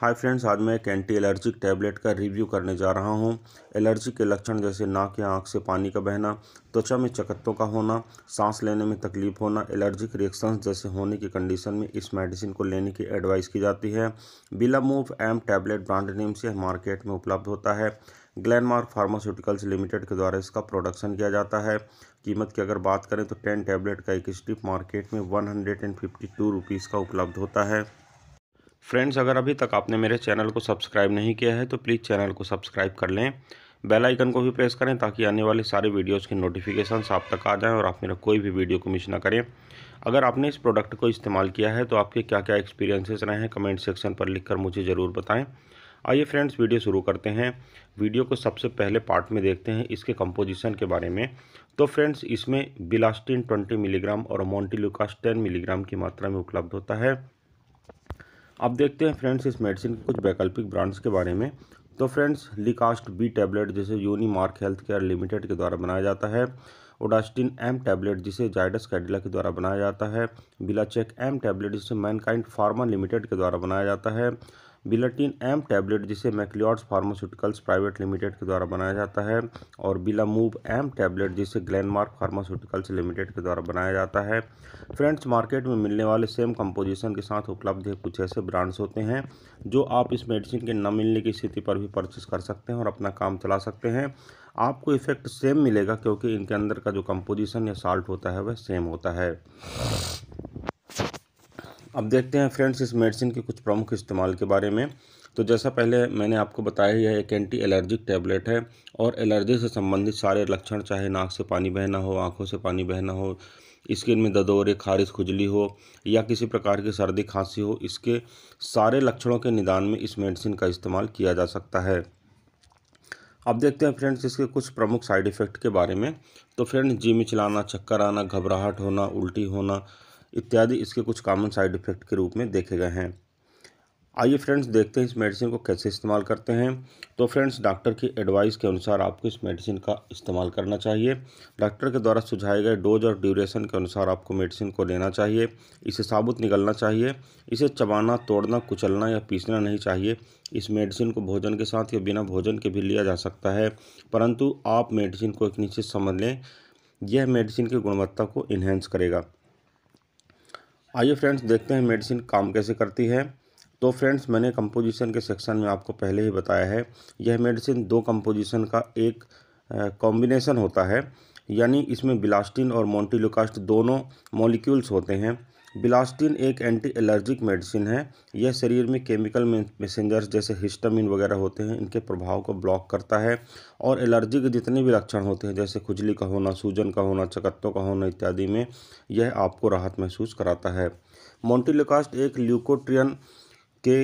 hi friends आज मैं एक एंटी एलर्जिक टैबलेट का रिव्यू करने जा रहा हूं एलर्जी के लक्षण जैसे नाक या आंख से पानी का बहना त्वचा में चकत्तों का होना सांस लेने में तकलीफ होना एलर्जिक रिएक्शंस जैसे होने की कंडीशन में इस मेडिसिन को लेने की एडवाइस की जाती है बिला मूव एम टैबलेट ब्रांड नेम से मार्केट में उपलब्ध होता है ग्लैनमार्क फार्मास्यूटिकल्स लिमिटेड के द्वारा इसका प्रोडक्शन किया जाता है कीमत की अगर बात करें तो टेन टैबलेट का एक स्टिप मार्केट में one hundred and fifty two rupees का उपलब्ध होता है फ्रेंड्स अगर अभी तक आपने मेरे चैनल को सब्सक्राइब नहीं किया है तो प्लीज़ चैनल को सब्सक्राइब कर लें बेल आइकन को भी प्रेस करें ताकि आने वाले सारे वीडियोस की नोटिफिकेशन आप तक आ जाएं और आप मेरा कोई भी वीडियो को मिस ना करें अगर आपने इस प्रोडक्ट को इस्तेमाल किया है तो आपके क्या क्या एक्सपीरियंसेस रहे हैं कमेंट सेक्शन पर लिख मुझे ज़रूर बताएँ आइए फ्रेंड्स वीडियो शुरू करते हैं वीडियो को सबसे पहले पार्ट में देखते हैं इसके कंपोजिशन के बारे में तो फ्रेंड्स इसमें बिलास्टिन 20 मिलीग्राम और मोन्टीलुकास 10 मिलीग्राम की मात्रा में उपलब्ध होता है अब देखते हैं फ्रेंड्स इस मेडिसिन के कुछ वैकल्पिक ब्रांड्स के बारे में तो फ्रेंड्स लिकास्ट बी टैबलेट जिसे Unimark health care limited के द्वारा बनाया जाता है ओडास्टिन एम टैबलेट जिसे जाइडस कैडिला के द्वारा बनाया जाता है बिलाचेक एम टैबलेट जिसे मैनकाइंड फार्मा लिमिटेड के द्वारा बनाया जाता है बिलाटिन एम टैबलेट जिसे मैकलियॉर्ड्स फार्मास्यूटिकल्स प्राइवेट लिमिटेड के द्वारा बनाया जाता है और बिला मूव एम टैबलेट जिसे ग्लैनमार्क फार्मास्यूटिकल्स लिमिटेड के द्वारा बनाया जाता है फ्रेंड्स मार्केट में मिलने वाले सेम कंपोजिशन के साथ उपलब्ध कुछ ऐसे ब्रांड्स होते हैं जो आप इस मेडिसिन के न मिलने की स्थिति पर भी परचेस कर सकते हैं और अपना काम चला सकते हैं आपको इफ़ेक्ट सेम मिलेगा क्योंकि इनके अंदर का जो कंपोजिशन या साल्ट होता है वह सेम होता है अब देखते हैं फ्रेंड्स इस मेडिसिन के कुछ प्रमुख इस्तेमाल के बारे में तो जैसा पहले मैंने आपको बताया यह एक एंटी एलर्जिक टैबलेट है और एलर्जी से संबंधित सारे लक्षण चाहे नाक से पानी बहना हो आँखों से पानी बहना हो स्किन में ददोरे खारिश खुजली हो या किसी प्रकार की सर्दी खांसी हो इसके सारे लक्षणों के निदान में इस मेडिसिन का इस्तेमाल किया जा सकता है अब देखते हैं फ्रेंड्स इसके कुछ प्रमुख साइड इफ़ेक्ट के बारे में तो फ्रेंड्स जी चलाना चक्कर आना घबराहट होना उल्टी होना इत्यादि इसके कुछ कॉमन साइड इफ़ेक्ट के रूप में देखे गए हैं आइए फ्रेंड्स देखते हैं इस मेडिसिन को कैसे इस्तेमाल करते हैं तो फ्रेंड्स डॉक्टर की एडवाइस के अनुसार आपको इस मेडिसिन का इस्तेमाल करना चाहिए डॉक्टर के द्वारा सुझाए गए डोज और ड्यूरेशन के अनुसार आपको मेडिसिन को लेना चाहिए इसे साबुत निकलना चाहिए इसे चबाना तोड़ना कुचलना या पीसना नहीं चाहिए इस मेडिसिन को भोजन के साथ या बिना भोजन के भी लिया जा सकता है परंतु आप मेडिसिन को एक निश्चित समझ लें यह मेडिसिन की गुणवत्ता को इन्हेंस करेगा आइए फ्रेंड्स देखते हैं मेडिसिन काम कैसे करती है तो फ्रेंड्स मैंने कंपोजिशन के सेक्शन में आपको पहले ही बताया है यह मेडिसिन दो कंपोजिशन का एक कॉम्बिनेशन होता है यानी इसमें बिलास्टिन और मोन्टीलोकास्ट दोनों मॉलिक्यूल्स होते हैं बिलास्टिन एक एंटी एलर्जिक मेडिसिन है यह शरीर में केमिकल मैसेंजर्स जैसे हिस्टामिन वगैरह होते हैं इनके प्रभाव को ब्लॉक करता है और एलर्जी के जितने भी लक्षण होते हैं जैसे खुजली का होना सूजन का होना चकत्तों का होना इत्यादि में यह आपको राहत महसूस कराता है मोन्टीलोकास्ट एक ल्यूकोट्रियन के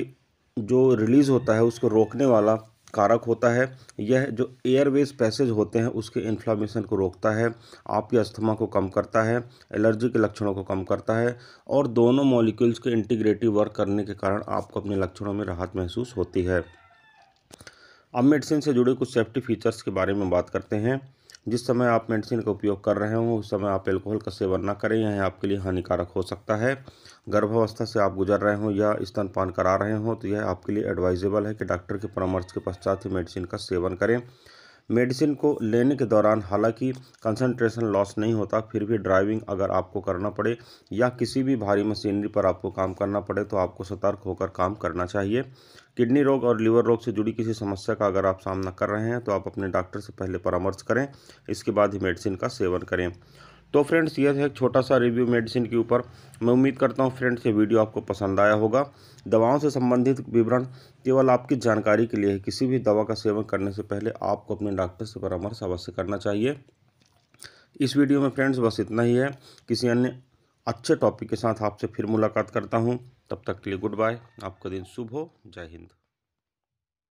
जो रिलीज़ होता है उसको रोकने वाला कारक होता है यह जो एयरवेज पैसेज होते हैं उसके इन्फ्लामेशन को रोकता है आपके अस्थमा को कम करता है एलर्जी के लक्षणों को कम करता है और दोनों मॉलिक्यूल्स के इंटीग्रेटिव वर्क करने के कारण आपको अपने लक्षणों में राहत महसूस होती है अब मेडिसिन से जुड़े कुछ सेफ्टी फीचर्स के बारे में बात करते हैं जिस समय आप मेडिसिन का उपयोग कर रहे हों उस समय आप एल्कोहल का सेवन ना करें यह आपके लिए हानिकारक हो सकता है गर्भावस्था से आप गुजर रहे हों या स्तनपान करा रहे हों तो यह आपके लिए एडवाइजेबल है कि डॉक्टर के परामर्श के पश्चात ही मेडिसिन का सेवन करें मेडिसिन को लेने के दौरान हालांकि कंसंट्रेशन लॉस नहीं होता फिर भी ड्राइविंग अगर आपको करना पड़े या किसी भी भारी मशीनरी पर आपको काम करना पड़े तो आपको सतर्क होकर काम करना चाहिए किडनी रोग और लीवर रोग से जुड़ी किसी समस्या का अगर आप सामना कर रहे हैं तो आप अपने डॉक्टर से पहले परामर्श करें इसके बाद ही मेडिसिन का सेवन करें तो फ्रेंड्स यह है एक छोटा सा रिव्यू मेडिसिन के ऊपर मैं उम्मीद करता हूँ फ्रेंड्स ये वीडियो आपको पसंद आया होगा दवाओं से संबंधित विवरण केवल आपकी जानकारी के लिए है किसी भी दवा का सेवन करने से पहले आपको अपने डॉक्टर से परामर्श अवश्य करना चाहिए इस वीडियो में फ्रेंड्स बस इतना ही है किसी अन्य अच्छे टॉपिक के साथ आपसे फिर मुलाकात करता हूँ तब तक के लिए गुड बाय आपका दिन शुभ हो जय हिंद